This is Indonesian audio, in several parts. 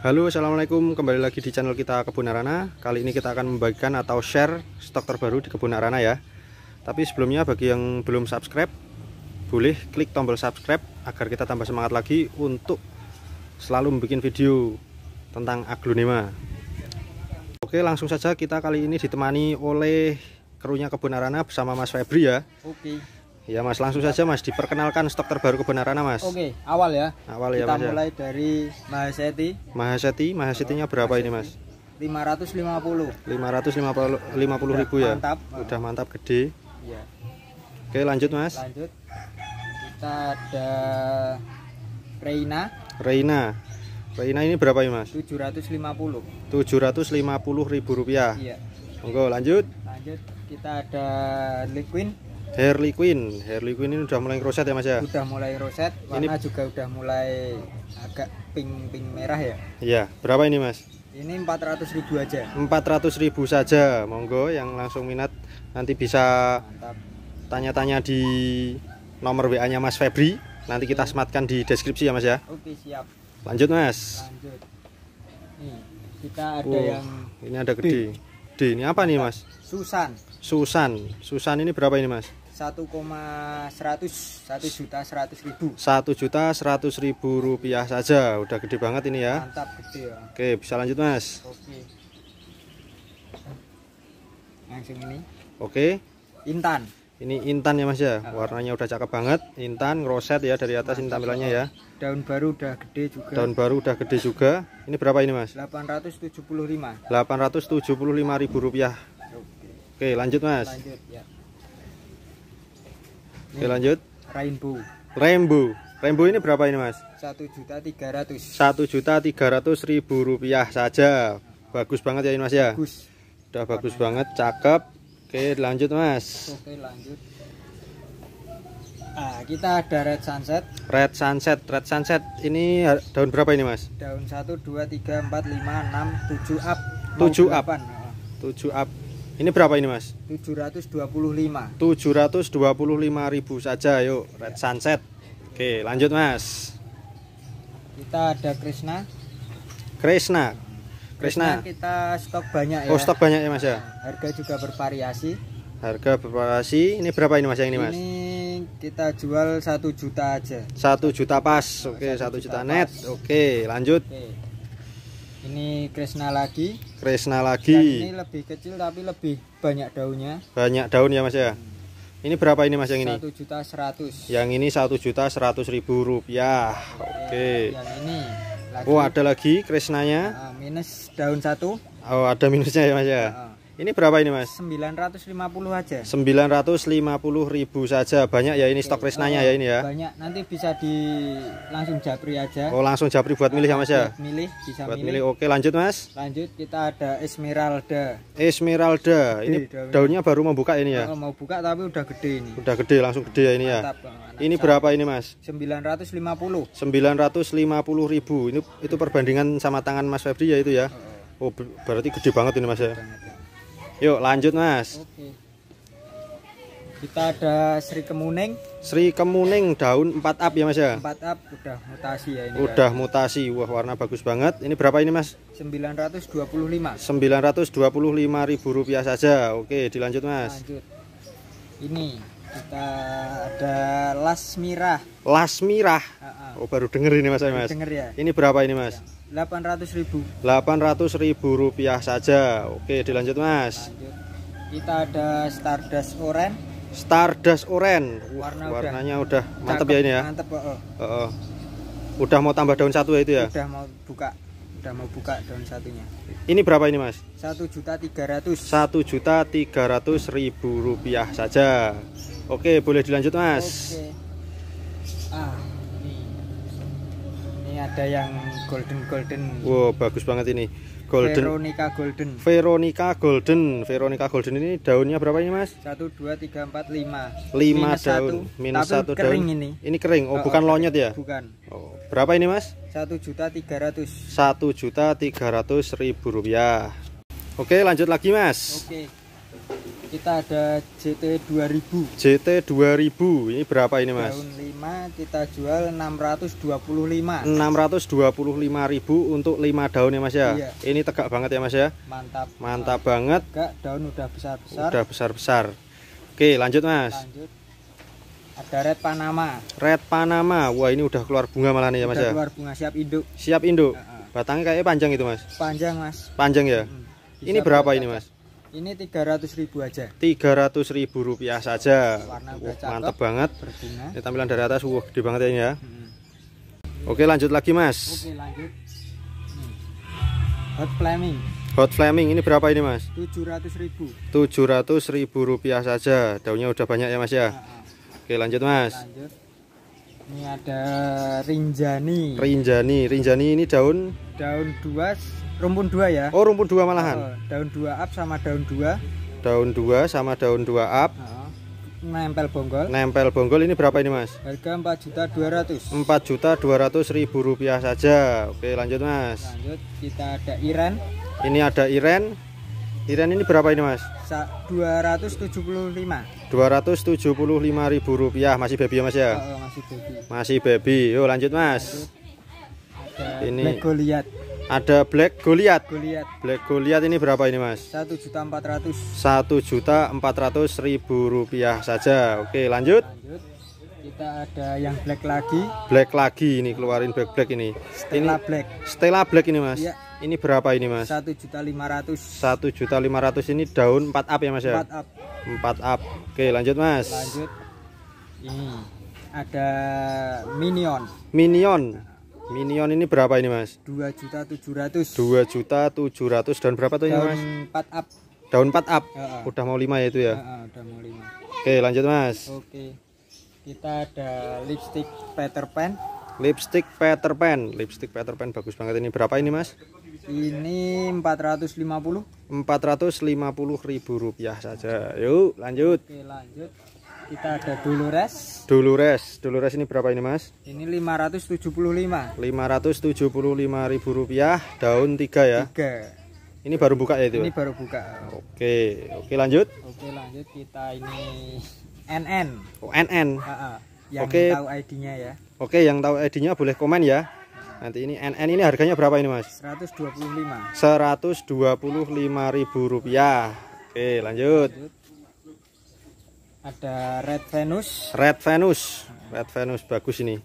Halo assalamualaikum kembali lagi di channel kita Kebun Arana kali ini kita akan membagikan atau share stok terbaru di Kebun Arana ya tapi sebelumnya bagi yang belum subscribe boleh klik tombol subscribe agar kita tambah semangat lagi untuk selalu membuat video tentang aglonema Oke langsung saja kita kali ini ditemani oleh kerunya Kebun Arana bersama Mas Febri ya Oke Ya Mas, langsung saja Mas diperkenalkan stok terbaru kebenaran Mas. Oke, awal ya. Awal ya Mas. Kita ya. mulai ya. dari Mahaseti. Mahaseti, Mahasetinya berapa Mahaseti. ini Mas? 550. 550 50 ribu ya. Mantap. Udah mantap gede. Iya. Oke, lanjut Mas. Lanjut. Kita ada Reina. Reina. Reina ini berapa ini Mas? 750. 750 ribu rupiah. Iya. Monggo lanjut. Lanjut kita ada Liquid. Harley Quinn. Harley Quinn ini udah mulai roset ya Mas ya? Udah mulai roset, warna ini... juga udah mulai agak pink-pink merah ya. Iya, berapa ini Mas? Ini empat ratus ribu aja. Empat ratus ribu saja, monggo yang langsung minat nanti bisa tanya-tanya di nomor WA-nya Mas Febri. Nanti kita sematkan di deskripsi ya Mas ya. Oke, siap. Lanjut Mas. Lanjut. Nih, kita ada oh, yang ini ada gede. D. D ini apa nih Mas? Susan. Susan. Susan ini berapa ini, Mas? 1,100 1 juta 100 ribu 1 juta 100 ribu rupiah saja udah gede banget ini ya mantap gede ya oke bisa lanjut mas oke langsung ini oke intan ini intan ya mas ya ah. warnanya udah cakep banget intan ngeroset ya dari atas ini tampilannya ya daun baru udah gede juga daun baru udah gede juga ini berapa ini mas 875 875 ribu rupiah oke, oke lanjut mas lanjut ya Oke, lanjut. Rainbow. Rainbow. Rainbow ini berapa ini, Mas? Satu juta tiga ratus. rupiah saja. Bagus banget ya ini, Mas ya. Bagus. Udah bagus Warnanya. banget, cakep. Oke, lanjut, Mas. Oke, lanjut. Nah, kita ada red sunset. Red sunset, red sunset ini daun berapa ini, Mas? Daun 1 2 3 4 5 6 7 up. 7 up. 8. 7 nah. up. Ini berapa ini mas? 725 725 ribu saja yuk Red Sunset Oke lanjut mas Kita ada Krishna Krishna Krishna, Krishna kita stok banyak oh, ya Oh stok banyak ya mas ya nah, Harga juga bervariasi Harga bervariasi Ini berapa ini mas yang ini mas? Ini kita jual satu juta aja satu juta pas nah, oke satu juta, juta net pas. oke lanjut oke. Ini Krishna lagi. Krishna lagi. Dan ini lebih kecil tapi lebih banyak daunnya. Banyak daun ya Mas ya. Hmm. Ini berapa ini Mas yang ini? Satu juta seratus. Yang ini satu juta seratus ribu rupiah. Oke. Okay. Yang ini. Lagi. Oh ada lagi Krishnanya. Uh, ah, minus daun satu. Oh ada minusnya ya Mas ya. Uh, ini berapa ini Mas? 950 aja. 950 ribu saja. Banyak ya ini Oke. stok krisnanya oh, ya ini ya. Banyak. Nanti bisa di langsung japri aja. Oh, langsung japri buat milih ya Mas ya? Milih, bisa buat milih. milih. Oke, lanjut Mas. Lanjut kita ada Esmeralda. Esmeralda. Gede, ini daunnya. daunnya baru mau buka ini ya. Kalau mau buka tapi udah gede ini. Udah gede, langsung gede ya ini ya? Mantap, ya. Bang, ini berapa ini Mas? 950. 950 ribu. Ini itu perbandingan sama tangan Mas Febri ya itu ya. Oh, oh. oh berarti gede banget ini Mas ya. Yuk lanjut mas. Oke. Kita ada Sri Kemuning. Sri Kemuning daun 4 up ya mas ya. 4 up udah mutasi ya ini. Udah ya. mutasi. Wah warna bagus banget. Ini berapa ini mas? 925. 925 ribu rupiah saja. Oke dilanjut mas. Lanjut. Ini kita ada las mirah las mirah uh -uh. oh baru denger ini mas ya, baru mas denger ya ini berapa ini mas iya. delapan ratus ribu delapan ratus ribu rupiah saja oke dilanjut mas lanjut. kita ada stardust oren stardust oren Warna uh, warnanya udah, udah mantep ya ini ya mantep oh. Uh -uh. udah mau tambah daun satu ya itu ya udah mau buka udah mau buka daun satunya ini berapa ini mas satu juta tiga ratus satu juta tiga ratus ribu rupiah saja Oke, boleh dilanjut mas. Ah, ini. ini ada yang golden golden. Wow, bagus banget ini. Golden. Veronica golden. Veronica golden. Veronica golden ini daunnya berapa ini mas? Satu, dua, tiga, empat, lima. Lima minus daun. Satu, minus tapi satu kering daun. ini. Ini kering. Oh, oh bukan okay. Oh, lonyot ya? Bukan. Oh, berapa ini mas? Satu juta tiga ratus. Satu juta tiga ratus ribu rupiah. Oke, lanjut lagi mas. Oke kita ada JT 2000 JT 2000 ini berapa ini mas daun 5 kita jual 625 625 ribu untuk 5 daun ya mas ya iya. ini tegak banget ya mas ya mantap mantap banget tegak, daun udah besar-besar udah besar-besar oke lanjut mas lanjut ada red panama red panama wah ini udah keluar bunga malah nih ya mas udah ya keluar bunga siap induk siap induk uh -huh. batangnya kayaknya panjang itu mas panjang mas panjang ya hmm. ini berapa ini mas ini 300 ribu aja. 300 ribu rupiah saja. Wah, cakep, mantep banget. Berguna. Ini tampilan dari atas, wah gede banget ya ini ya. Hmm. Oke lanjut lagi mas. Oke lanjut. Hot flaming. Hot flaming ini berapa ini mas? 700 ribu. 700 ribu rupiah saja. Daunnya udah banyak ya mas ya. Nah, Oke lanjut mas. Lanjut. Ini ada rinjani. Rinjani, rinjani ini daun? Daun duas rumpun dua ya oh rumpun dua malahan oh, daun dua up sama daun dua daun dua sama daun dua up oh, nempel bonggol nempel bonggol ini berapa ini mas harga empat juta dua ratus empat juta dua ratus ribu rupiah saja oke lanjut mas lanjut kita ada iren ini ada iren iren ini berapa ini mas dua ratus tujuh puluh lima dua ratus tujuh puluh lima ribu rupiah masih baby ya mas ya oh, oh, masih baby masih baby yuk lanjut mas lanjut. ada ini goliath ada Black Goliath. Goliath. Black Goliath ini berapa ini mas? Satu juta empat ratus. Satu juta empat ratus ribu rupiah saja. Oke lanjut. lanjut. Kita ada yang black lagi. Black lagi ini keluarin black black ini. Stella ini, Black. Stella Black ini mas. Ya. Ini berapa ini mas? Satu juta lima ratus. Satu juta lima ratus ini daun 4 up ya mas ya? 4 up. 4 up. Oke lanjut mas. Lanjut. Ini ada minion. Minion. Minion ini berapa ini mas? Dua juta tujuh ratus. Dua juta tujuh ratus dan berapa tuh ini mas? Daun 4 up Daun 4 up? Ya, ya. Udah mau lima ya itu ya? ya, ya udah mau lima. Oke lanjut mas Oke Kita ada lipstick Peter Pan Lipstick Peter Pan Lipstick Peter Pan bagus banget ini Berapa ini mas? Ini empat Empat ratus ratus lima puluh. lima puluh ribu rupiah saja Yuk lanjut Oke lanjut kita ada Dolores. Dolores. Dolores ini berapa ini, Mas? Ini 575. 575 ribu rupiah, daun 3 ya. 3. Ini baru buka ya itu? Ya? Ini baru buka. Oke, oke lanjut. Oke, lanjut kita ini NN. Oh, NN. Uh -uh. Yang oke. tahu ID-nya ya. Oke, yang tahu ID-nya boleh komen ya. Nanti ini NN ini harganya berapa ini mas? 125 125 ribu rupiah Oke lanjut, lanjut. Ada Red Venus. Red Venus. Red Venus bagus ini.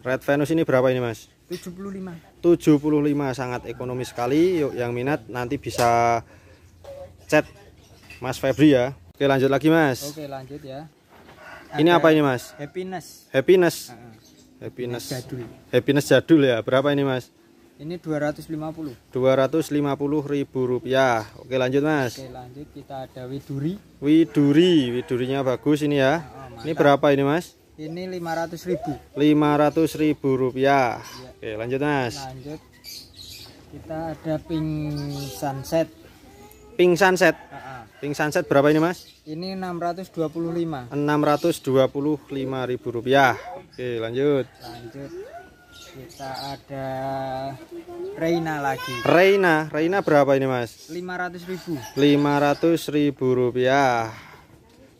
Red Venus ini berapa ini, Mas? 75. 75 sangat ekonomis sekali. Yuk yang minat nanti bisa chat Mas Febri ya. Oke, lanjut lagi, Mas. Oke, lanjut ya. Ada ini apa ini, Mas? Happiness. Happiness. Uh -huh. Happiness. Happiness jadul. Happiness jadul ya. Berapa ini, Mas? Ini 250. 250 ribu rupiah. Oke, lanjut, Mas. Oke, lanjut kita ada widuri. Widuri, widurinya bagus ini ya. Oh, ini berapa ini, Mas? Ini 500 ribu. 500 ribu rupiah. Ya. Oke, lanjut, Mas. Lanjut. Kita ada pink sunset. Pink sunset. Uh -uh. Pink sunset berapa ini, Mas? Ini 625. 625 ribu rupiah. Oke, lanjut. Lanjut kita ada Reina lagi Reina Reina berapa ini mas 500.000 ribu rupiah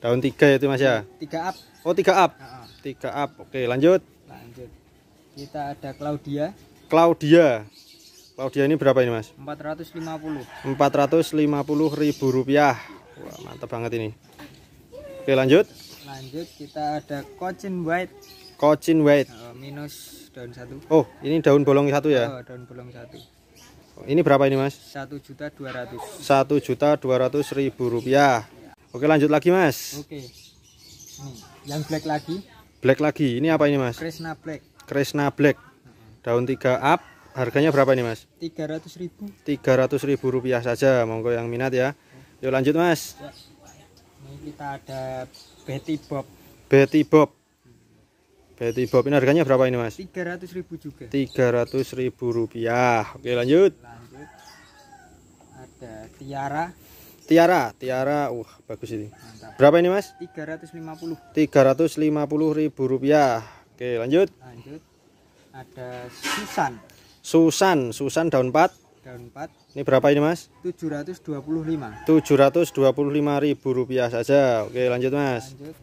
daun tiga ya itu mas ya tiga up oh tiga up tiga up oke lanjut lanjut kita ada Claudia Claudia Claudia ini berapa ini mas 450 450.000 rupiah Wah, mantap banget ini oke lanjut lanjut kita ada Cochin White Cochin White oh, minus daun satu oh ini daun bolong satu ya oh, daun bolong satu oh, ini berapa ini mas satu juta dua ratus satu juta dua ratus ribu rupiah oke lanjut lagi mas oke ini hmm, yang black lagi black lagi ini apa ini mas Kresna black Kresna black daun tiga up harganya berapa ini mas tiga ratus ribu tiga ratus ribu rupiah saja monggo yang minat ya yuk lanjut mas ya. ini kita ada Betty Bob Betty Bob Betty Bob ini harganya berapa ini mas? 300 ribu juga 300 ribu rupiah oke lanjut lanjut ada tiara tiara tiara wah uh, bagus ini Mantap. berapa ini mas? 350 350 ribu rupiah oke lanjut lanjut ada Susan Susan Susan daun 4 daun 4 ini berapa ini mas 725 725 ribu rupiah saja oke lanjut mas lanjut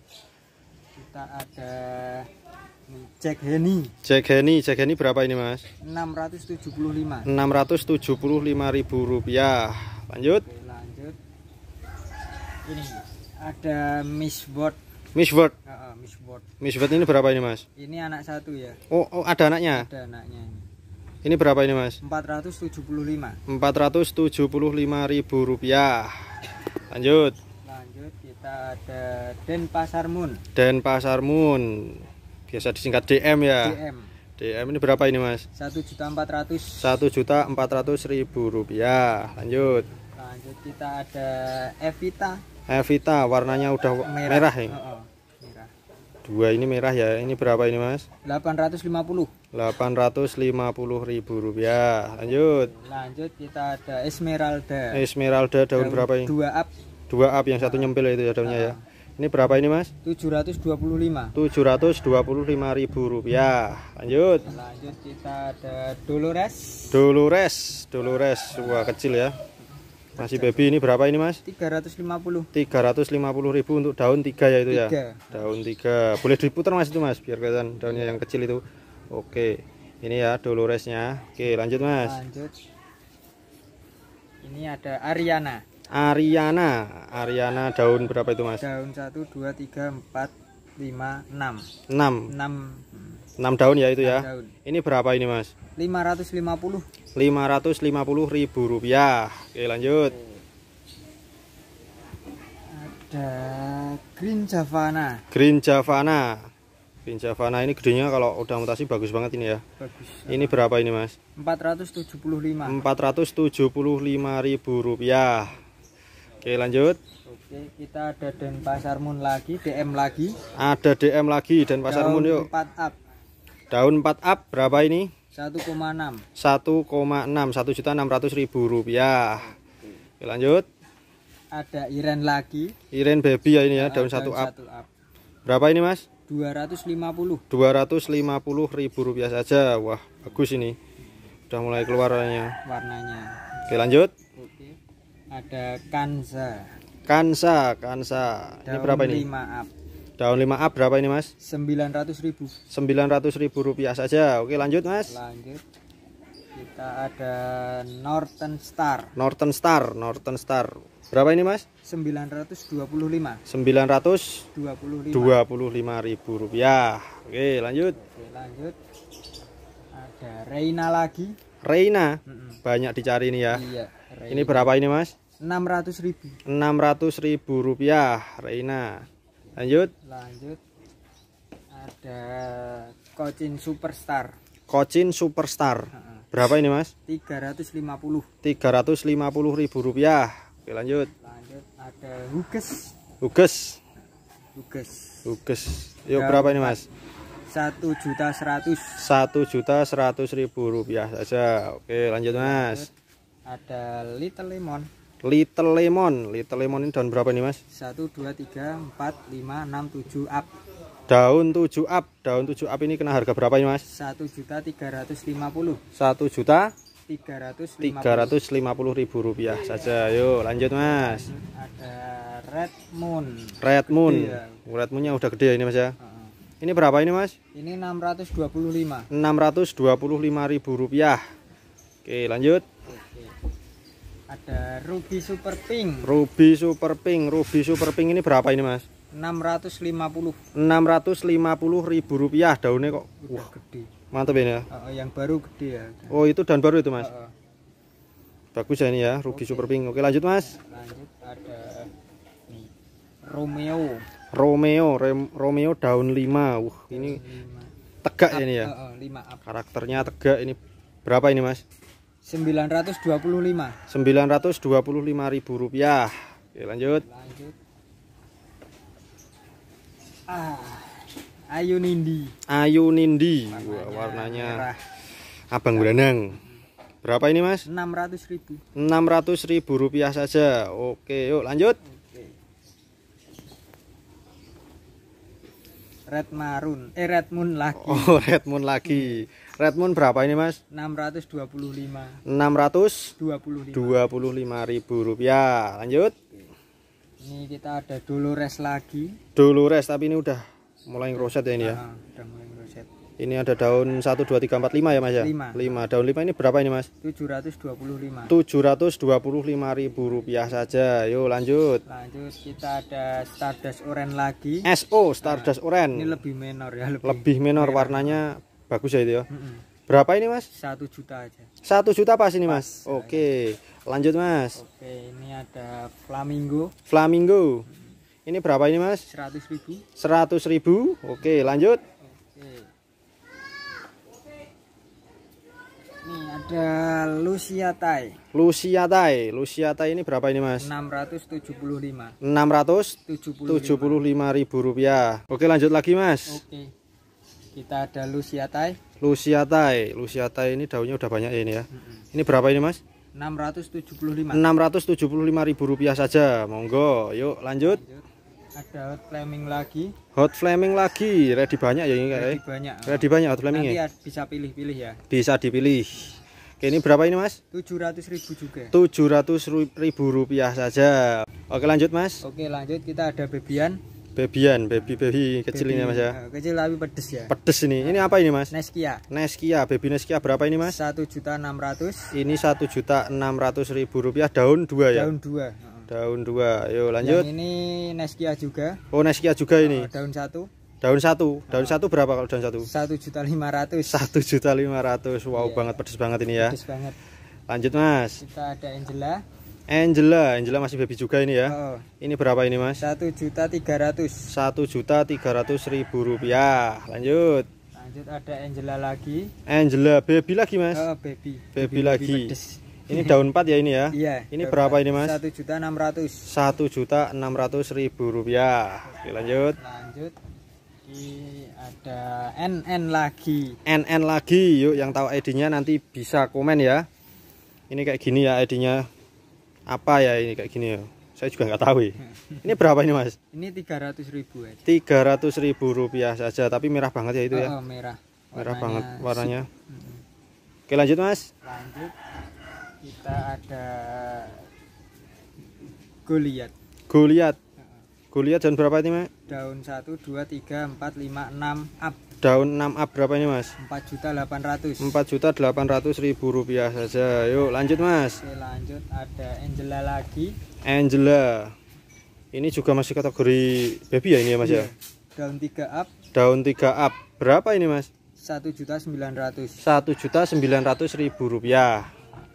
kita ada cek Henny. cek Henny, cek Henny berapa ini, Mas? 675. 675 ribu rupiah. Lanjut. Oke, lanjut. Ini ada Miss Word. Miss Word. Uh, uh, Miss Word. Miss Word ini berapa ini, Mas? Ini anak satu ya. Oh, oh ada anaknya? Ada anaknya. Ini berapa ini, Mas? 475. 475 ribu rupiah. Lanjut. Lanjut kita ada Denpasar Moon. Denpasar Moon biasa disingkat DM ya DM DM ini berapa ini mas satu juta empat ratus satu juta empat ratus ribu rupiah lanjut lanjut kita ada Evita Evita warnanya udah merah, merah ya oh, oh. dua ini merah ya ini berapa ini mas Delapan Delapan ratus ratus lima puluh lima puluh ribu rupiah lanjut lanjut kita ada Esmeralda Esmeralda daun, daun berapa ini dua up dua up yang satu nyempil itu ya daunnya uh, ya ini berapa ini mas? 725 725 ribu rupiah Lanjut Lanjut kita ada Dolores Dolores Dolores Wah kecil ya Masih baby ini berapa ini mas? 350 350 ribu untuk daun tiga ya itu 3. ya Daun tiga. Boleh diputar mas itu mas Biar kelihatan daunnya yang kecil itu Oke Ini ya Doloresnya Oke lanjut mas Lanjut Ini ada Ariana Ariana Ariana daun berapa itu mas daun satu dua tiga empat lima enam enam enam enam daun ya itu ya daun. ini berapa ini mas 550 550 ribu rupiah oke lanjut ada green javana green javana green javana ini gedenya kalau udah mutasi bagus banget ini ya bagus ini berapa ini mas 475 475 ribu rupiah Oke lanjut. Oke kita ada Denpasar Moon lagi, DM lagi. Ada DM lagi Denpasar Moon yuk. Daun 4 up. Daun 4 up berapa ini? 1,6. 1,6 1 juta 600 ribu rupiah. Oke. Oke lanjut. Ada Iren lagi. Iren baby ya ini ya daun, 1 up. up. Berapa ini mas? 250 250 ribu rupiah saja Wah bagus ini Udah mulai keluarannya. Warnanya Oke lanjut ada kansa. Kansa, kansa. Daun ini berapa ini? lima up. Daun lima up berapa ini, Mas? Sembilan Sembilan ratus ribu. ratus ribu rupiah saja. Oke, lanjut, Mas. Lanjut. Kita ada Northern Star. Northern Star, Northern Star. Berapa ini, Mas? Sembilan Sembilan ratus ratus dua puluh lima. dua puluh lima ribu rupiah. Oke, lanjut. Oke, lanjut. Ada Reina lagi. Reina. Mm -mm. Banyak dicari ini ya. Iya. Reina. Ini iya. berapa ini mas? 600 ribu 600 ribu rupiah Reina Lanjut Lanjut Ada Kocin Superstar Kocin Superstar Berapa ini mas? 350 350 ribu rupiah Oke lanjut Lanjut Ada Huges Huges Huges Huges Yuk Udah berapa ini mas? satu juta seratus satu juta seratus ribu rupiah saja oke lanjut mas lanjut ada little lemon little lemon little lemon ini daun berapa nih mas 1 2 3 4 5 6 7 up daun 7 up daun 7 up ini kena harga berapa nih mas 1 juta 350 1 juta 350 ribu rupiah saja yuk lanjut mas ada red moon red moon gede ya. red moonnya udah gede ya ini mas ya uh -huh. ini berapa ini mas ini 625 625 ribu rupiah oke lanjut ada ruby super pink ruby super pink ruby super pink ini berapa ini mas 650 650 ribu rupiah daunnya kok wah gede mantap ini ya uh, yang baru gede ya oh itu daun baru itu mas bagus ya ini ya ruby okay. super pink oke lanjut mas lanjut ada Romeo Romeo Romeo daun 5 Wah ini tegak ya ini ya uh, uh, 5 karakternya tegak ini berapa ini mas 925. lima ribu rupiah. Oke, lanjut. Lanjut. Ah, Ayu Nindi. Ayu Nindi. Warnanya, warnanya merah. Abang Gulanang. Berapa ini, Mas? 600 ribu 600 ribu rupiah saja. Oke, yuk lanjut. Red Marun, eh Red Moon lagi. Oh, Red Moon lagi. Hmm Red Moon berapa ini mas? 625 625 ribu rupiah lanjut ini kita ada Dolores lagi Dolores tapi ini udah mulai ngeroset ya ini ya ah, udah mulai ngeroset ini ada daun 1, 2, 3, 4, 5 ya mas ya? 5 5 daun 5 ini berapa ini mas? 725 725 ribu rupiah saja yuk lanjut lanjut kita ada Stardust Oren lagi SO Stardust nah, Oren ini lebih menor ya lebih, lebih menor warnanya bagus ya itu ya mm hmm berapa ini mas satu juta aja satu juta pas ini mas, ya. oke okay. lanjut mas oke ini ada flamingo flamingo ini berapa ini mas seratus ribu seratus ribu oke okay, lanjut oke. ini ada Tai. Lucia Tai ini berapa ini mas 675 675 ribu rupiah oke lanjut lagi mas oke kita ada lusiatai. Lusiatai. Lusiatai ini daunnya udah banyak ini ya. Ini berapa ini, Mas? 675. 675 ribu rupiah saja. Monggo, yuk lanjut. Ada hot flaming lagi. Hot flaming lagi. Ready banyak ya ini kayak. Ya? Ready banyak. Ready banyak hot flaming ya. bisa pilih-pilih ya. Bisa dipilih. Oke, ini berapa ini, Mas? ribu juga. ribu rupiah saja. Oke, lanjut, Mas. Oke, lanjut kita ada bebian. Bebian, baby baby kecil baby, ini mas ya. Eh, kecil tapi pedes ya. Pedes ini. Ini apa ini mas? Neskia. Neskia, baby Neskia berapa ini mas? Satu juta enam ratus. Ini satu juta enam ratus ribu rupiah daun dua ya. Daun dua. Daun dua. Yo lanjut. Yang ini Neskia juga. Oh Neskia juga ini. Eh, daun satu. Daun satu. Daun satu berapa kalau daun satu? Satu juta lima ratus. Satu juta lima ratus. Wow iya. banget pedes banget ini ya. Pedes banget. Lanjut mas. Kita ada Angela. Angela, Angela masih baby juga ini ya. Oh. Ini berapa ini mas? Satu juta tiga ratus. Satu juta tiga ratus ribu rupiah. Lanjut. Lanjut ada Angela lagi. Angela baby lagi mas. Oh, baby. Baby, baby lagi. Baby ini daun empat ya ini ya. Iya. Ini berapa 4. ini mas? Satu juta enam ratus. Satu juta enam ratus ribu rupiah. Oke lanjut. Lanjut. Ini ada NN lagi. NN lagi. Yuk yang tahu ID-nya nanti bisa komen ya. Ini kayak gini ya ID-nya apa ya ini kayak gini ya saya juga nggak tahu ya. ini berapa ini mas ini tiga ratus ribu tiga ratus ribu rupiah saja tapi merah banget ya itu ya? oh, ya merah warnanya merah banget warnanya sup. oke lanjut mas lanjut kita ada Goliat Goliat Goliat dan berapa ini mas daun 1 2 3 4 5 6 up daun 6 up berapa ini mas 4 juta 800 4 juta 800 ribu rupiah saja yuk lanjut mas Oke, lanjut ada Angela lagi Angela ini juga masih kategori baby ya ini ya mas ya? iya. ya daun 3 up daun 3 up berapa ini mas 1 juta 900 1 juta 900 ribu rupiah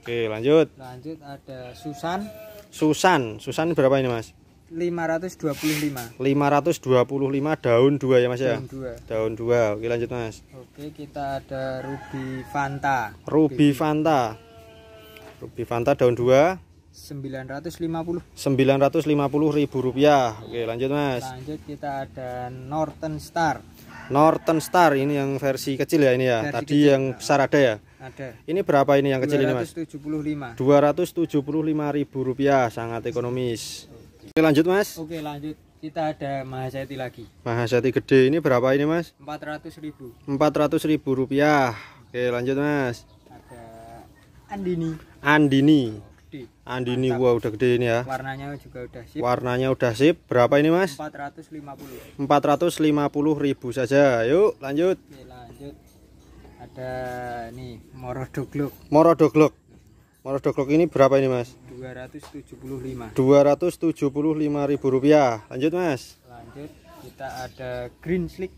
Oke lanjut lanjut ada Susan Susan Susan berapa ini mas 525. 525 daun 2 ya Mas ya. Daun 2. Daun 2. Oke lanjut Mas. Oke, kita ada Ruby Fanta. Ruby, Ruby. Fanta. Ruby Fanta daun 2. 950. 950 ribu rupiah. Oke, lanjut Mas. Lanjut kita ada Northern Star. Northern Star ini yang versi kecil ya ini ya. Versi Tadi kecil. yang besar ada ya? Ada. Ini berapa ini yang kecil ini Mas? 275. 275 ribu rupiah, sangat ekonomis. Oke lanjut mas. Oke lanjut. Kita ada mahasati lagi. Mahasati gede ini berapa ini mas? 400 ribu. 400 ribu rupiah. Oke lanjut mas. Ada Andini. Andini. gede. Andini Mantap. wow, udah gede ini ya. Warnanya juga udah sip. Warnanya udah sip. Berapa ini mas? 450. 450 ribu saja. Yuk lanjut. Oke lanjut. Ada nih Morodoglok. Morodoglok. Morodoglok ini berapa ini mas? 275. 275 ribu rupiah. Lanjut, Mas. Lanjut, kita ada green slick.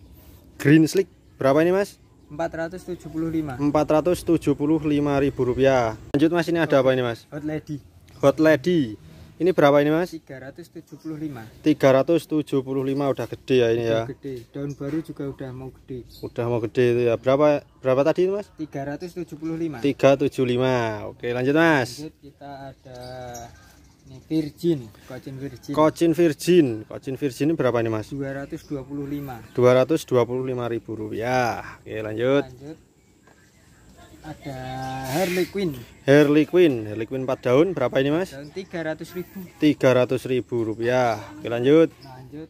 Green slick. Berapa ini, Mas? 475. 475 ribu rupiah. Lanjut, Mas, ini ada apa ini, Mas? Hot lady. Hot lady. Ini berapa ini mas? 375 375 udah gede ya ini ya. udah ya gede Daun baru juga udah mau gede Udah mau gede itu ya Berapa berapa tadi mas? 375 375 Oke lanjut mas Lanjut kita ada ini virgin, kocin virgin. Kocin virgin, kocin virgin ini berapa ini mas? 225. 225 ribu rupiah. Oke lanjut. Lanjut ada Harley Quinn Harley Quinn Harley Quinn 4 daun berapa ini mas? daun 300 ribu ratus ribu rupiah oke lanjut lanjut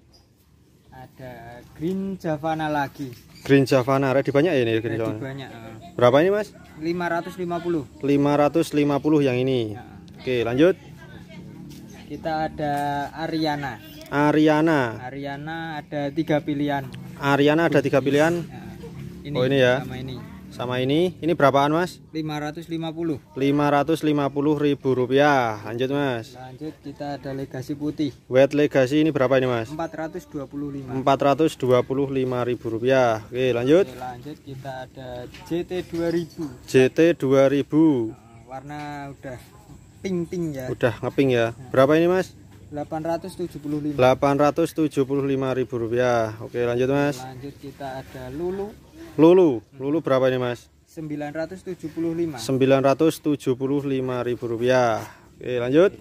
ada Green Javana lagi Green Javana ready banyak ya ini Green Javana? banyak eh. berapa ini mas? 550 550 yang ini ya. oke lanjut kita ada Ariana Ariana Ariana ada tiga pilihan Ariana ada tiga pilihan ya. ini, oh ini ya ini sama ini, ini berapaan mas? 550 550 ribu rupiah Lanjut mas Lanjut kita ada legasi putih Wet legasi ini berapa ini mas? 425 425 ribu rupiah Oke lanjut Oke, lanjut kita ada JT 2000 JT 2000 Warna udah pink-pink ya Udah ngeping ya Berapa ini mas? 875 875 ribu rupiah Oke lanjut mas Lanjut kita ada Lulu Lulu, lulu berapa ini mas? 975 lima ribu rupiah Oke lanjut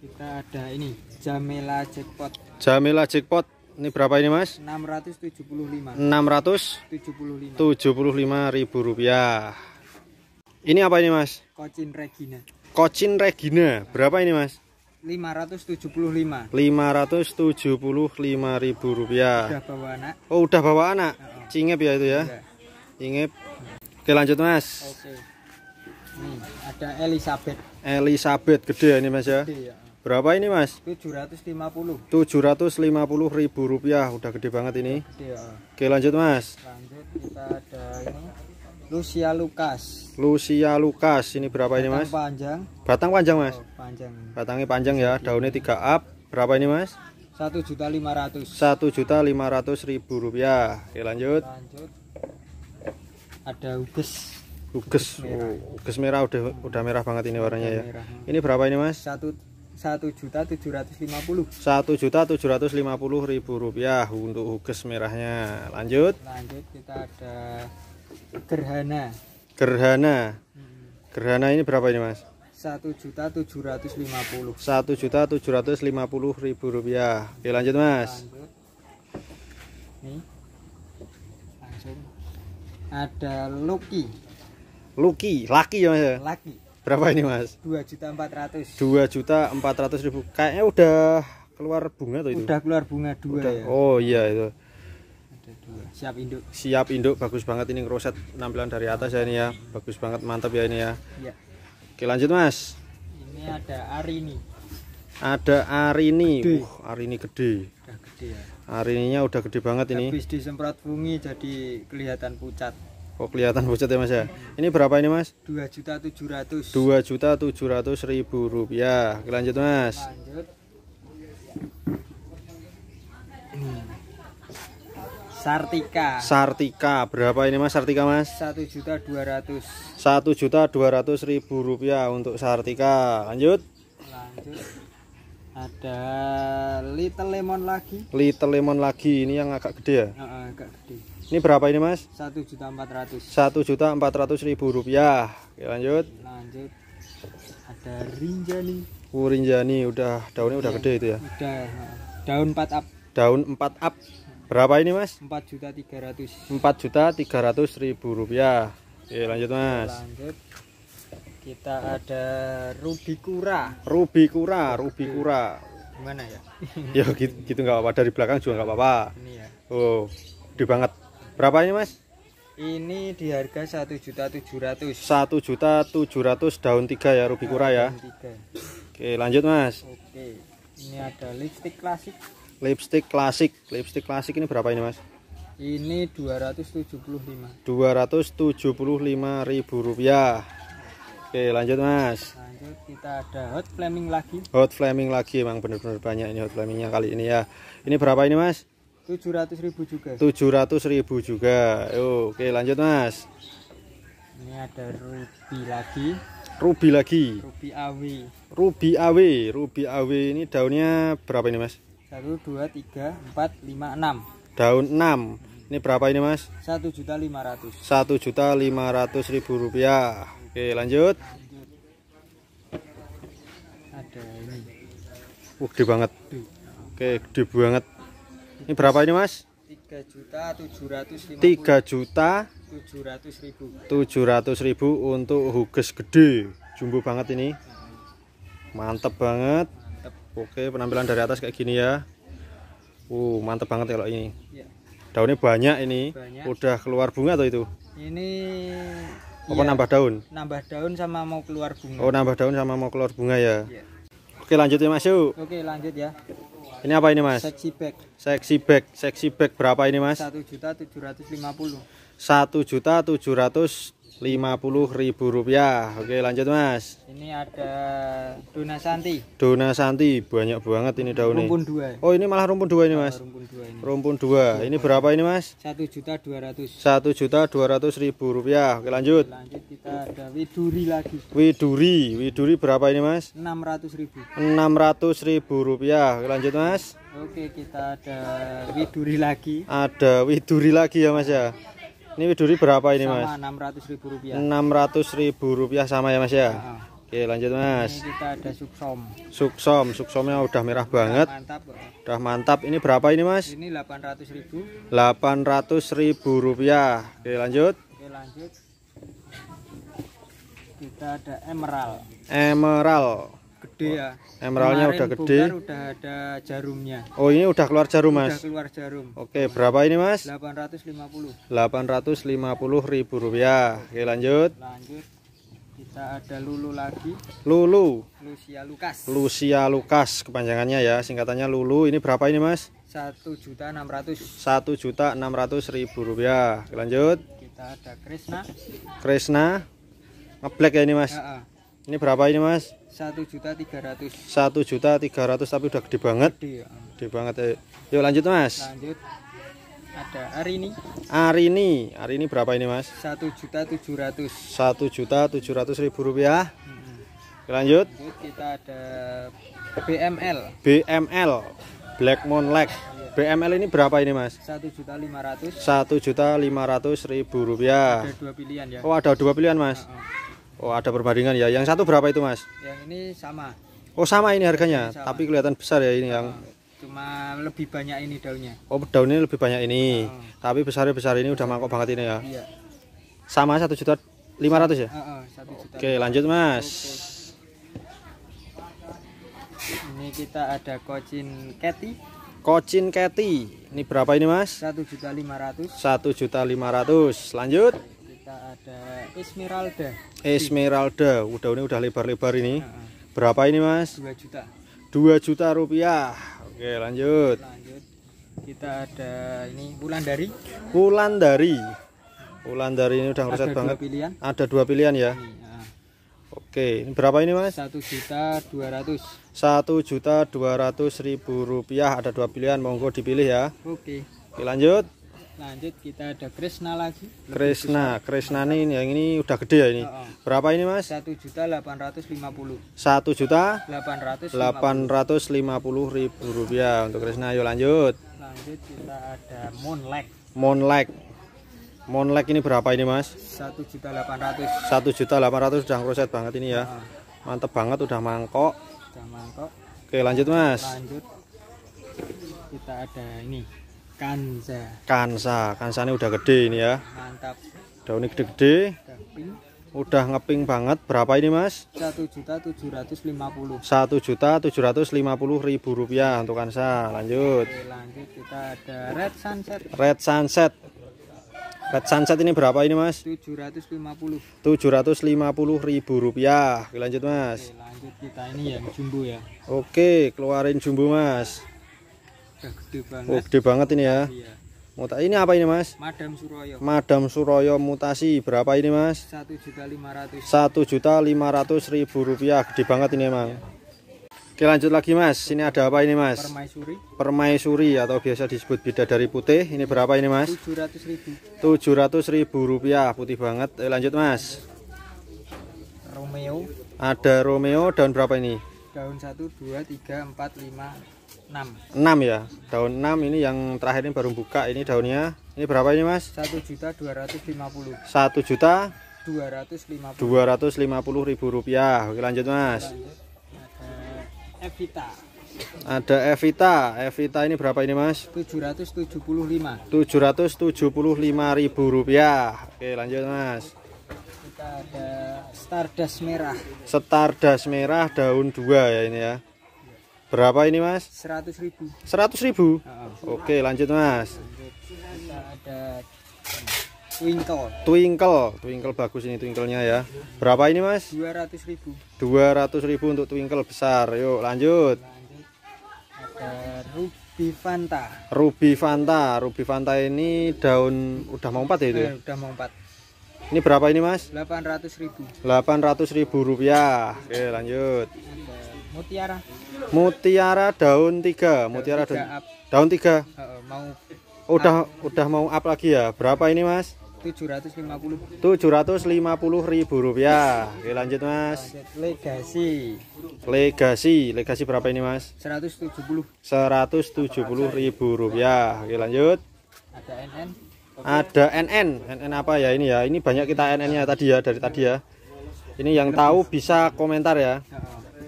Kita ada ini Jamela Jackpot Jamela Jackpot Ini berapa ini mas? 675 675 75 ribu rupiah Ini apa ini mas? Kocin Regina Kocin Regina Berapa ini mas? 575 575 ribu rupiah Udah bawa anak Oh udah bawa anak? Cingep ya itu ya. Iya. Cingep. Oke, lanjut Mas. Oke. Hmm, ada Elizabeth. Elizabeth gede ya ini Mas ya? ya. Berapa ini Mas? 750. 750 ribu rupiah, udah gede banget ini. Ya. Oke, lanjut Mas. Lanjut kita ada ini Lucia Lukas. Lucia Lukas, ini berapa Batang ini Mas? Batang Panjang. Batang panjang Mas. Oh, panjang. Batangnya panjang ya, daunnya 3 up. Berapa ini Mas? satu juta lima ratus satu juta lima ratus ribu rupiah oke lanjut lanjut ada uges uges merah, oh, uges merah udah udah merah banget ini warnanya ya merah. ini berapa ini mas satu satu juta tujuh ratus lima puluh satu juta tujuh ratus lima puluh ribu rupiah untuk uges merahnya lanjut lanjut kita ada gerhana gerhana hmm. gerhana ini berapa ini mas satu juta tujuh ratus lima puluh ribu rupiah. Oke, lanjut, Mas. Ada Lucky. Lucky, laki ya, Mas. Laki. Berapa ini, Mas? dua dua juta juta empat ratus empat ratus ribu. Kayaknya udah keluar bunga tuh itu. Udah keluar bunga dua ya. Oh, iya itu. siap induk siap induk bagus banget ini ngeroset penampilan dari atas ya ini ya bagus banget mantap ya ini ya, ya. Oke lanjut mas. Ini ada Arini. Ada Arini. Gede. Uh, Arini gede. gede ya. Arininya udah gede banget Habis ini. Habis disemprot fungi jadi kelihatan pucat. Oh kelihatan pucat ya mas ya. Ini berapa ini mas? Dua juta tujuh ratus. Dua juta tujuh ratus ribu rupiah. Oke, lanjut mas. Lanjut. Sartika. Sartika. Berapa ini Mas Sartika Mas? Satu juta dua ratus. Satu juta dua ratus ribu rupiah untuk Sartika. Lanjut. Lanjut. Ada Little Lemon lagi. Little Lemon lagi. Ini yang agak gede ya? Uh, agak gede. Ini berapa ini Mas? Satu juta empat ratus. Satu juta empat ratus ribu rupiah. Oke lanjut. Lanjut. Ada Rinjani. Uh, Rinjani udah daunnya udah iya. gede itu ya. Udah. Daun empat up. Daun empat up Berapa ini mas? 4 juta tiga ratus 4 juta tiga ratus ribu rupiah Oke lanjut mas Lanjut Kita ada Rubikura Rubikura Rubikura Gimana ya? ya gitu, gitu nggak apa-apa dari belakang juga nggak apa-apa Ini ya Oh gede banget Berapa ini mas? Ini di harga satu juta tujuh ratus. Satu juta tujuh ratus daun tiga ya Rubikura ya. Tiga. Oke lanjut mas. Oke ini ada lipstick klasik lipstick klasik lipstick klasik ini berapa ini mas ini 275 275 ribu rupiah oke lanjut mas lanjut kita ada hot flaming lagi hot flaming lagi emang bener-bener banyak ini hot flamingnya kali ini ya ini berapa ini mas 700 ribu juga 700 ribu juga oke lanjut mas ini ada ruby lagi ruby lagi ruby awi ruby awi ruby awi ini daunnya berapa ini mas 1 2 3 4 5 enam daun enam ini berapa ini mas satu satu juta juta lima ratus lima ratus ribu rupiah oke lanjut, ada ini uh, gede banget oke gede banget ini berapa ini mas 3 juta 750 3 juta 700 ribu 700 ribu untuk huges gede jumbo banget ini mantep banget Oke, penampilan dari atas kayak gini ya. Uh, mantep banget kalau ini. Ya. Daunnya banyak ini. Banyak. Udah keluar bunga atau itu? Ini apa ya, nambah daun? Nambah daun sama mau keluar bunga. Oh, nambah daun sama mau keluar bunga ya. ya. Oke, lanjut ya, Mas. Yuk. Oke, lanjut ya. Ini apa ini, Mas? Sexy bag. Sexy bag. Sexy bag berapa ini, Mas? 1.750. 1.750 Rp50.000. Oke, lanjut Mas. Ini ada Dona Santi. Dona Santi, banyak banget ini daunnya. Rumpun 2. Oh, ini malah rumpun 2 ini, Mas. Rumpun 2 ini. Rumpun 2. Ini berapa ini, Mas? 1.200. 1.200.000 rupiah. Oke, lanjut. Lanjut kita ada Widuri lagi. Widuri. Widuri berapa ini, Mas? 600.000. 600.000 rupiah. Oke, lanjut, Mas. Oke, kita ada Widuri lagi. Ada Widuri lagi ya, Mas ya. Ini widuri berapa ini sama Mas? Enam ratus ribu rupiah. Enam ratus ribu rupiah sama ya Mas ya. Nah. Oke lanjut Mas. Ini kita ada suksom. Suksom, suksomnya udah merah banget. Udah mantap. Udah mantap. Ini berapa ini Mas? Ini delapan ratus ribu. Delapan ratus ribu rupiah. Oke lanjut. Oke lanjut. Kita ada emerald. Emerald gede ya. Emeraldnya udah gede. Udah ada jarumnya. Oh, ini udah keluar jarum, Mas. Udah keluar jarum. Oke, Mas. berapa ini, Mas? 850. 850 ribu rupiah. Oke, lanjut. Lanjut. Kita ada Lulu lagi. Lulu. Lucia Lukas. Lucia Lukas kepanjangannya ya, singkatannya Lulu. Ini berapa ini, Mas? satu juta enam ratus satu juta enam ratus ribu rupiah lanjut kita ada Krishna Krishna ngeblek ya ini mas ya, ini berapa ini mas satu juta tiga ratus satu juta tiga ratus tapi udah gede banget gede, ya. gede banget eh, yuk lanjut mas lanjut ada hari hari ini ini hari ini berapa ini mas satu juta tujuh ratus satu juta tujuh ratus ribu rupiah hmm. lanjut. lanjut kita ada BML BML Black Moon Lake yeah. BML ini berapa ini mas satu juta lima ratus satu juta lima ratus ribu rupiah ada dua pilihan ya Oh ada dua pilihan mas uh -uh Oh, ada perbandingan ya. Yang satu berapa itu, Mas? Yang ini sama. Oh, sama ini harganya. sama. Tapi kelihatan besar ya ini oh, yang cuma lebih banyak ini daunnya. Oh, daunnya lebih banyak ini. Oh. Tapi besar-besar ini udah mangkok banget ini ya. Iya. Sama satu juta lima ratus ya? Oh, oh, 1 juta. Oke, lanjut, Mas. Oke. Ini kita ada kocin keti. Kocin keti. Ini berapa ini, Mas? Satu Satu juta juta lima ratus. lima ratus, Lanjut kita ada Esmeralda Esmeralda udah ini udah lebar-lebar ini berapa ini mas 2 juta 2 juta rupiah oke lanjut lanjut kita ada ini Bulan Bulan Dari. Dari. Bulan Dari ini udah ngerusak banget pilihan. ada dua pilihan ya iya, Oke, ini berapa ini mas? Satu juta dua ratus. Satu juta dua ratus ribu rupiah. Ada dua pilihan, monggo dipilih ya. Oke. Oke lanjut lanjut kita ada Krishna lagi Krishna Krishna ini yang ini udah gede ya ini oh, oh. berapa ini mas satu juta delapan ratus lima puluh satu juta delapan ratus delapan ratus lima puluh ribu rupiah untuk Krishna yuk lanjut lanjut kita ada Moonlight Moonlight Moonlight ini berapa ini mas satu juta delapan ratus satu juta delapan ratus udah kroset banget ini ya oh. mantep banget udah mangkok udah mangkok oke lanjut mas lanjut kita ada ini kanza kanza kanza ini udah gede ini ya mantap daunnya gede-gede udah ngeping banget berapa ini mas satu juta tujuh ratus lima puluh satu juta tujuh ratus lima puluh ribu rupiah untuk kansa lanjut Oke, lanjut kita ada red sunset red sunset red sunset ini berapa ini mas tujuh ratus lima puluh tujuh ratus lima puluh ribu rupiah Oke, lanjut mas Oke, lanjut kita ini yang jumbo ya Oke keluarin jumbo mas gede banget. Oh, gede banget ini ya. Iya. ini apa ini, Mas? Madam Suroyo. Madam Suroyo mutasi berapa ini, Mas? 1.500. 1.500.000. 1.500.000 rupiah. Gede banget ini emang. Iya. Oke, lanjut lagi, Mas. Ini ada apa ini, Mas? Permaisuri. Permaisuri atau biasa disebut bidadari putih. Ini berapa ini, Mas? 700.000. ribu rupiah. Putih banget. Eh, lanjut, Mas. Romeo. Ada Romeo daun berapa ini? Daun 1 2 3 4 5 6 6 ya daun 6 ini yang terakhir ini baru buka ini daunnya ini berapa ini mas 1 juta 250 1 juta 250 250.000 ribu rupiah oke lanjut mas Ada Evita ada Evita Evita ini berapa ini mas 775 775 ribu rupiah oke lanjut mas kita ada Stardust merah Stardust merah daun 2 ya ini ya Berapa ini mas? 100 ribu 100 ribu? Oh. Oke lanjut mas Ada twinkle Twinkle, twinkle bagus ini twinkle-nya ya Berapa ini mas? 200 ribu 200 ribu untuk twinkle besar Yuk lanjut, lanjut. Ada ruby Ruby Fanta. Ruby Fanta, Ruby Fanta ini daun udah mau empat ya itu? Ya? Eh, udah mau empat. Ini berapa ini mas? 800 ribu. 800 ribu rupiah. Oke lanjut. Ada Mutiara. Mutiara daun tiga. Daun Mutiara tiga daun. Daun tiga. Uh, mau. Udah up. udah mau up lagi ya. Berapa ini mas? 750. 750 ribu rupiah. Oke lanjut mas. Legasi. Legasi. Legasi berapa ini mas? 170. 170 ribu rupiah. Oke lanjut. Ada NN. Ada NN. NN apa ya ini ya? Ini banyak kita NN-nya tadi ya dari tadi ya. Ini yang tahu bisa komentar ya.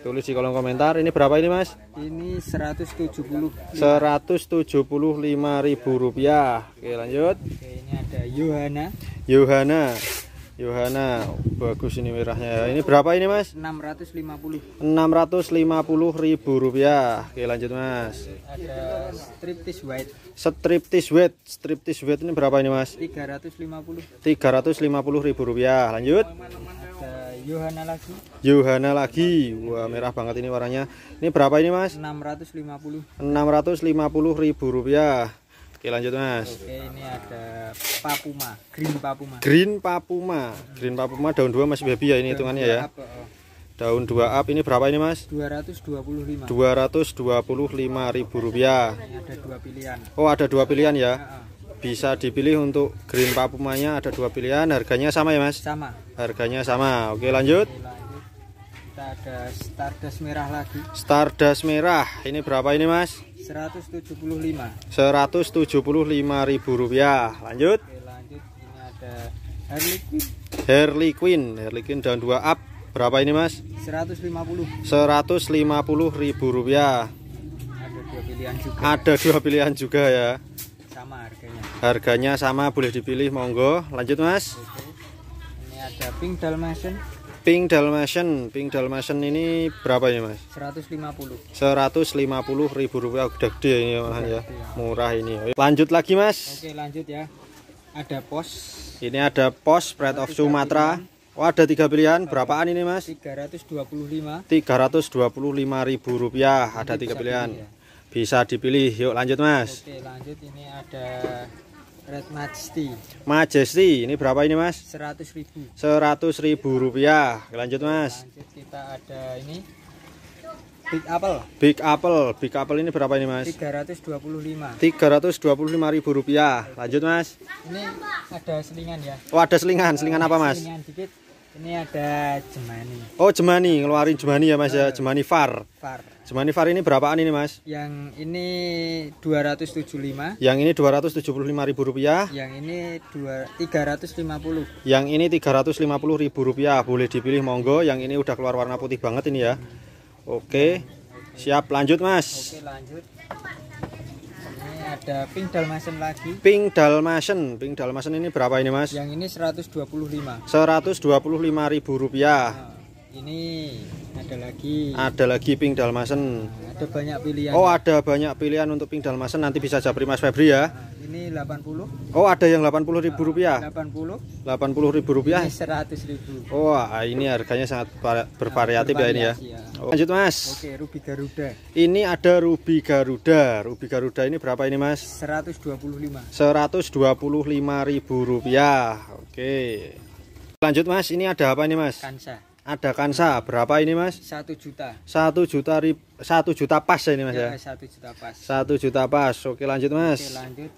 Tulis di kolom komentar. Ini berapa ini, Mas? Ini 170. ribu rupiah. Oke, lanjut. Oke, ini ada Yohana. Yohana. Yohana, bagus ini merahnya. Ini berapa ini, Mas? 650. 650 ribu rupiah. Oke, lanjut, Mas. Ada striptease white. Striptease white. Striptease white ini berapa ini, Mas? 350. 350 ribu rupiah. Lanjut. Ada Yohana lagi. Yohana lagi. Wah, merah banget ini warnanya. Ini berapa ini, Mas? 650. 650 ribu rupiah. Oke, lanjut, Mas. Oke, ini ada papuma, green papuma. Green papuma. Green papuma daun 2 masih baby ya ini hitungannya ya. Oh, oh. Daun 2 up ini berapa ini, Mas? 225. 225 ribu rupiah. Ini ada dua pilihan. Oh, ada dua pilihan ya bisa dipilih untuk green papumanya ada dua pilihan harganya sama ya mas sama harganya sama oke lanjut, kita ada stardust merah lagi stardust merah ini berapa ini mas 175 175 ribu rupiah lanjut oke, lanjut ini ada Harley Quinn Harley Quinn Harley Quinn daun 2 up berapa ini mas 150 150 ribu rupiah ada dua pilihan juga ada dua pilihan juga ya harganya harganya sama boleh dipilih monggo lanjut mas ini ada pink dalmatian pink dalmatian pink dalmatian ini berapa ya mas 150 puluh ribu rupiah udah gede ini malahan ya. ya murah ini ya. lanjut lagi mas Oke lanjut ya ada pos ini ada pos spread of Sumatera Oh ada tiga pilihan, berapaan ini mas? 325 325 ribu rupiah, ada tiga pilihan ya. Bisa dipilih. Yuk lanjut, Mas. Oke, lanjut ini ada Red Majesty. Majesty, ini berapa ini, Mas? 100.000. ribu rupiah. Lanjut, Mas. Lanjut kita ada ini Big Apple. Big Apple. Big Apple ini berapa ini, Mas? 325. 325 ribu rupiah. Lanjut, Mas. Ini ada selingan ya. Oh, ada selingan. Selingan apa, Mas? Selingan dikit. Ini ada jemani. Oh, jemani. Ngeluarin jemani ya, Mas ya. Nah. Jemani far. Far. Semanivar ini berapaan ini mas? Yang ini 275 Yang ini 275 ribu rupiah Yang ini 2, 350 Yang ini 350 ribu rupiah Boleh dipilih monggo Yang ini udah keluar warna putih banget ini ya hmm. Oke Siap lanjut mas Oke lanjut Ini ada pink dalmasen lagi Pink dalmasen, Pink dalmasen ini berapa ini mas? Yang ini 125 125 ribu rupiah nah ini ada lagi. Ada lagi pink dalmasen. ada banyak pilihan. Oh, ada banyak pilihan untuk pink dalmasen nanti bisa japri Mas Febri ya. Nah, ini 80. Oh, ada yang ribu nah, rupiah. 80. ribu rupiah. Ini ribu. Oh, ah, ini harganya sangat bervariatif, ya ini ya. ya. Oh. Lanjut Mas. Oke, ruby garuda. Ini ada ruby garuda. Ruby garuda ini berapa ini Mas? 125. ribu rupiah. Oke. Lanjut Mas, ini ada apa ini Mas? Kansa ada kansa berapa ini mas satu juta satu juta rib satu juta pas ini mas ya iya, satu juta pas satu juta pas oke lanjut mas oke lanjut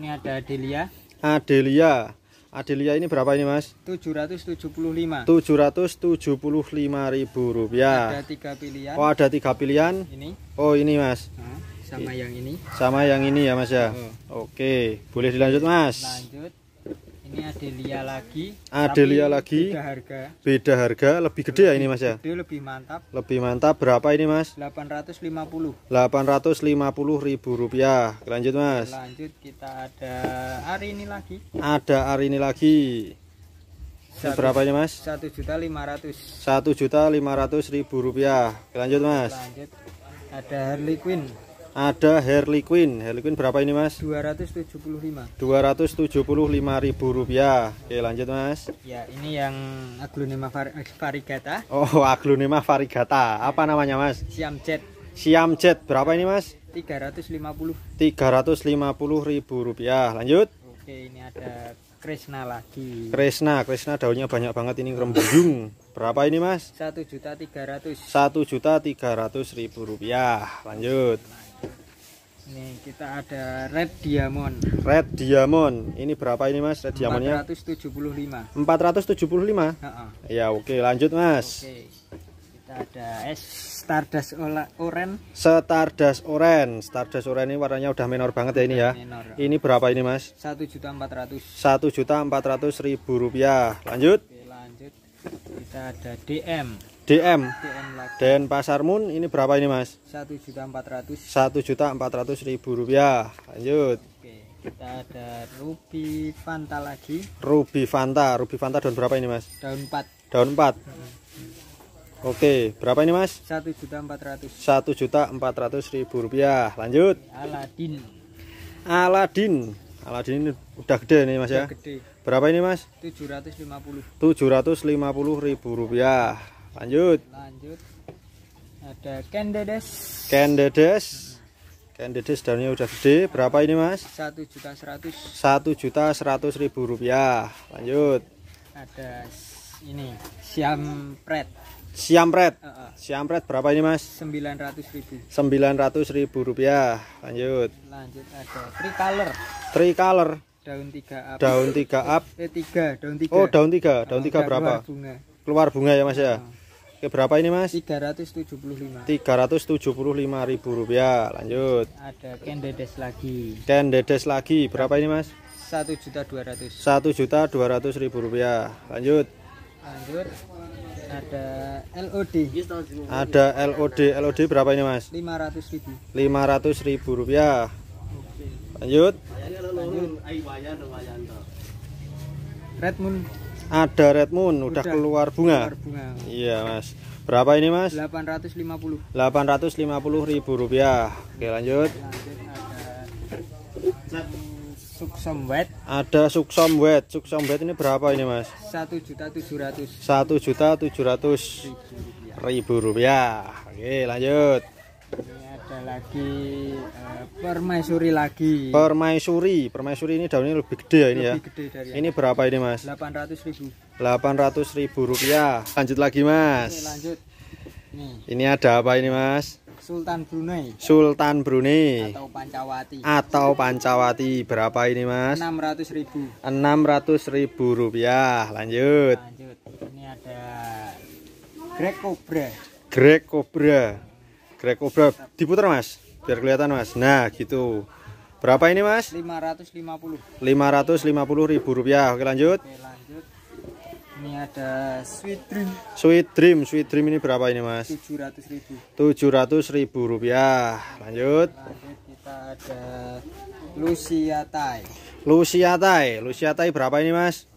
ini ada Adelia Adelia Adelia ini berapa ini mas Tujuh tujuh ratus puluh lima. 775 775 ribu rupiah ada tiga pilihan oh ada tiga pilihan ini oh ini mas nah, sama yang ini sama yang ini ya mas ya oh. oke boleh dilanjut mas lanjut ini Adelia lagi. Adelia lagi. Beda harga. Beda harga lebih gede lebih ya ini Mas ya. Gede lebih mantap. Lebih mantap berapa ini Mas? 850. 850 ribu rupiah. Lanjut Mas. Lanjut kita ada hari ini lagi. Ada hari ini lagi. Satu, berapa ini mas? Satu juta lima ratus. Satu juta lima ratus ribu rupiah. Lanjut mas. Lanjut. Ada Harley Quinn ada Harley Quinn. Harley Quinn berapa ini, Mas? 275. 275 ribu rupiah. Oke, lanjut, Mas. Ya, ini yang Aglonema varigata. Oh, Aglonema varigata. Apa namanya, Mas? Siam jet. Siam jet Berapa ini, Mas? 350. 350 ribu rupiah. Lanjut. Oke, ini ada Krishna lagi. Krishna, Krishna daunnya banyak banget ini rembuyung. Berapa ini mas? Satu juta tiga ratus. Satu juta tiga ratus ribu rupiah. Lanjut. Nih, kita ada Red Diamond. Red Diamond. Ini berapa ini, Mas? Red Diamondnya? 475. 475? -uh. Ya, oke, lanjut, Mas. Oke. Kita ada es Stardust Oren. Stardust Oren. Stardust Oren ini warnanya udah minor banget ya ini ya. Minor. Ini berapa ini, Mas? satu satu juta empat ratus 1.400. 1.400.000 rupiah. Lanjut. Oke, lanjut. Kita ada DM. DM. DM lagi. DM Pasar Moon ini berapa ini Mas? Satu Satu juta juta empat ratus empat ratus ribu rupiah. Lanjut. Oke, kita ada Ruby Fanta lagi. Ruby Fanta, Ruby Fanta daun berapa ini Mas? Daun empat. Daun empat. Hmm. Oke, berapa ini Mas? Satu Satu juta juta empat ratus empat ratus ribu rupiah. Lanjut. Aladin. Aladin. Aladin ini udah gede nih Mas udah ya. Gede. Berapa ini Mas? Tujuh Tujuh ratus ratus lima puluh lima puluh ribu rupiah lanjut lanjut ada kendedes kendedes kendedes daunnya udah gede berapa ini mas satu juta seratus satu juta seratus ribu rupiah lanjut ada ini siampret siampret uh -uh. siampret berapa ini mas sembilan ratus ribu sembilan ratus ribu rupiah lanjut lanjut ada tricolor tricolor daun tiga up daun tiga up eh tiga daun tiga oh daun tiga daun tiga tiga berapa bunga. keluar bunga ya mas ya uh -huh. Ke berapa ini, Mas? 375. 375 ribu rupiah. Lanjut. Ada kendedes lagi. Kendedes lagi. Berapa ini, Mas? 1 juta 200. 1 juta 200 ribu rupiah. Lanjut. Lanjut. Ada LOD. Ada LOD. LOD berapa ini, Mas? 500 ribu. 500 ribu rupiah. Lanjut. Lanjut. Red Moon ada Red Moon, udah, udah keluar bunga. Keluar bunga. Iya, Mas. Berapa ini, Mas? 850. 850 ribu rupiah. Oke, lanjut. Suksom wet. Ada suksom wet. Suksom wet ini berapa ini, Mas? 1 1 juta 700. juta 700 ribu rupiah. Oke, lanjut ada lagi uh, permaisuri lagi. Permaisuri, permaisuri ini daunnya lebih gede ya ini lebih ya. Gede dari ini apa? berapa ini mas? 800 ribu. 800 ribu rupiah. Lanjut lagi mas. Oke, lanjut. Nih. Ini ada apa ini mas? Sultan Brunei. Sultan Brunei. Atau Pancawati. Atau Pancawati. Berapa ini mas? 600 ribu. 600 ribu rupiah. Lanjut. Lanjut. Ini ada Greg Cobra. Greg Cobra. Greg Obra diputar mas biar kelihatan mas nah gitu berapa ini mas Lima ratus lima puluh ribu rupiah oke lanjut oke lanjut ini ada sweet dream sweet dream sweet dream ini berapa ini mas Tujuh ratus ribu Tujuh ratus ribu rupiah lanjut lanjut kita ada Lucia Thai Lusiatai, Lusiatai berapa ini mas?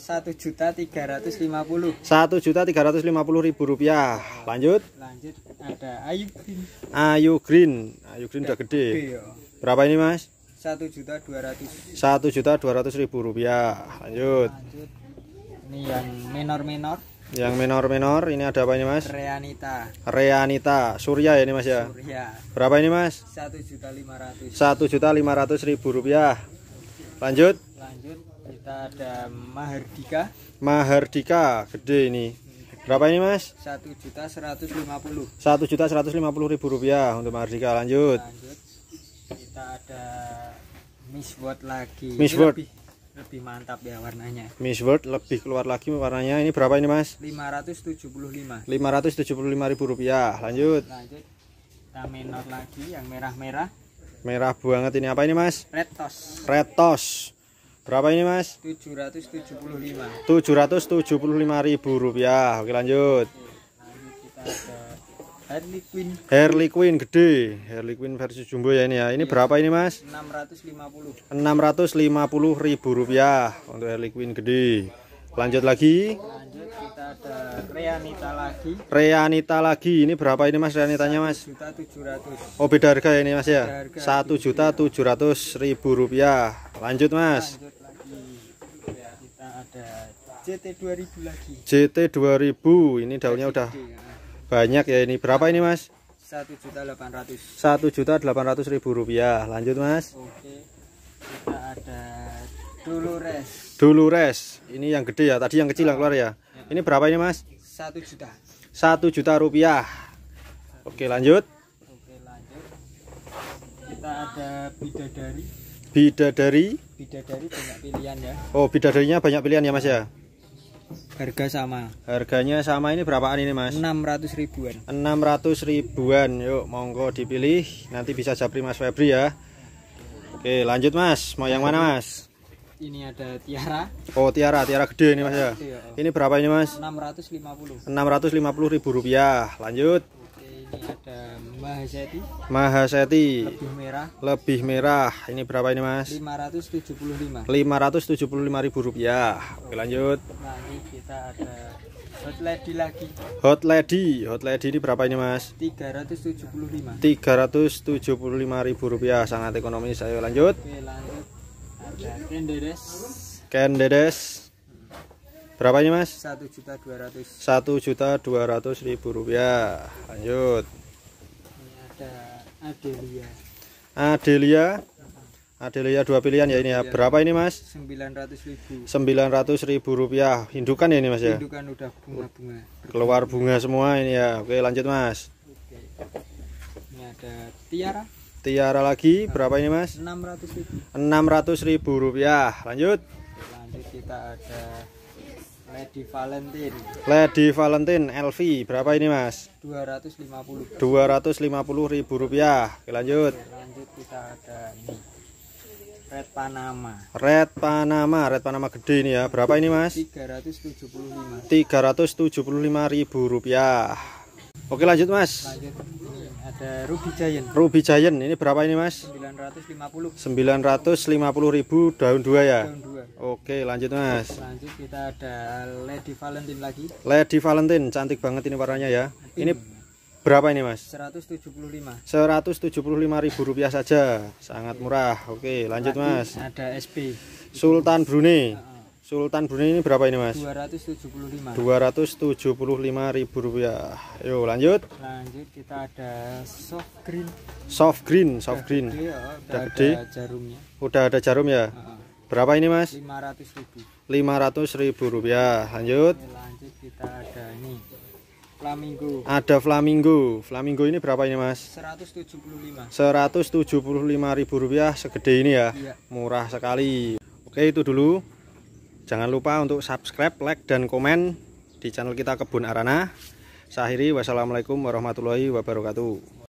Satu juta tiga ratus lima puluh. Satu juta tiga ratus lima puluh ribu rupiah. Lanjut. Lanjut ada Ayu Green. Ayu Green, Ayu Green udah gede. gede ya. berapa ini mas? Satu juta dua ratus. Satu juta dua ratus ribu rupiah. Lanjut. Lanjut. Ini yang menor-menor. Yang menor-menor ini ada apa ini mas? Reanita. Reanita, Surya ya ini mas ya. Surya. Berapa ini mas? Satu juta lima ratus. Satu juta lima ratus ribu rupiah lanjut lanjut kita ada Mahardika Mahardika gede ini berapa ini mas satu juta seratus lima puluh satu juta seratus lima puluh ribu rupiah untuk Mahardika lanjut lanjut kita ada Miss World lagi Miss World lebih, lebih mantap ya warnanya Miss World lebih keluar lagi warnanya ini berapa ini mas 575 575 ribu rupiah lanjut lanjut kita menor lagi yang merah-merah Merah banget ini. Apa ini, Mas? Retos. Retos. Berapa ini, Mas? 775. 775 ribu rupiah. Oke, lanjut. Harley Quinn. Harley Quinn gede. Harley Quinn versi jumbo ya ini ya. Ini iya. berapa ini, Mas? 650. 650 ribu rupiah untuk Harley Quinn gede. Lanjut lagi ada Reanita lagi. Reanita lagi. Ini berapa ini Mas Reanitanya Mas? 1.700. Oh, beda harga ya ini Mas ya. Satu juta tujuh ratus ribu rupiah. Lanjut Mas. Lanjut lagi. Ya, kita ada JT 2000 lagi. JT 2000 ini daunnya JT, udah ya. banyak ya ini. Berapa ini Mas? Satu juta delapan ratus. Satu juta delapan ratus ribu rupiah. Lanjut Mas. Oke. Kita ada Dulures. Dulures. Ini yang gede ya. Tadi yang kecil yang nah. keluar ya. Ini berapa ini mas? Satu juta. Satu juta rupiah. Oke lanjut. Oke lanjut. Kita ada bidadari. Bidadari. Bidadari banyak pilihan ya. Oh bidadarinya banyak pilihan ya mas ya. Harga sama. Harganya sama ini berapaan ini mas? 600 ribuan. 600 ribuan. Yuk monggo dipilih. Nanti bisa japri mas Febri ya. Oke lanjut mas. Mau yang mana mas? ini ada tiara oh tiara tiara gede ini mas ya, ya oh. ini berapa ini mas 650 650 ribu rupiah lanjut ini ada mahaseti mahaseti lebih merah lebih merah ini berapa ini mas 575 575.000 ribu rupiah oke lanjut nah, ini kita ada Hot lady lagi. Hot lady, hot lady ini berapa ini mas? 375. 375 ribu rupiah, sangat ekonomis. Ayo lanjut. Oke, lanjut Ken Dedes. Ken Dedes. Berapanya mas? Satu juta dua ratus. juta dua ribu rupiah. Lanjut. Ini ada Adelia. Adelia. Adelia dua pilihan ya ini ya. Iya. Berapa ini mas? Sembilan ratus ribu. Sembilan ratus ribu rupiah. Indukan ya ini mas ya. Indukan udah bunga-bunga. Keluar bunga semua ini ya. Oke lanjut mas. Oke. Ini ada Tiara. Tiara lagi berapa ini mas? 600 ribu 600 ribu rupiah lanjut lanjut kita ada Lady Valentine Lady Valentine LV berapa ini mas? 250 250 ribu rupiah Oke, lanjut lanjut kita ada ini Red Panama Red Panama Red Panama gede ini ya berapa ini mas? 375 375 ribu rupiah Oke lanjut mas lanjut ada Ruby Giant. Ruby Giant ini berapa ini Mas? 950. 950 ribu daun dua ya. Daun dua. Oke lanjut Mas. Lanjut kita ada Lady Valentine lagi. Lady Valentine cantik banget ini warnanya ya. Ini berapa ini Mas? 175. 175 ribu rupiah saja, sangat murah. Oke lanjut Mas. Ada SP. Sultan Brunei. Ah, Sultan Brunei ini berapa ini mas? 275 275 ribu rupiah Yuk lanjut Lanjut kita ada soft green Soft green, soft udah green gede, ya, Udah, gede ada jarumnya Udah ada jarum ya? Uh -huh. Berapa ini mas? 500 ribu 500 ribu rupiah Lanjut ini Lanjut kita ada ini Flamingo. Ada flamingo. Flamingo ini berapa ini, Mas? 175. 175 ribu rupiah segede ini ya. Iya. Murah sekali. Oke, itu dulu Jangan lupa untuk subscribe, like, dan komen di channel kita Kebun Arana. Saya akhiri, wassalamualaikum warahmatullahi wabarakatuh.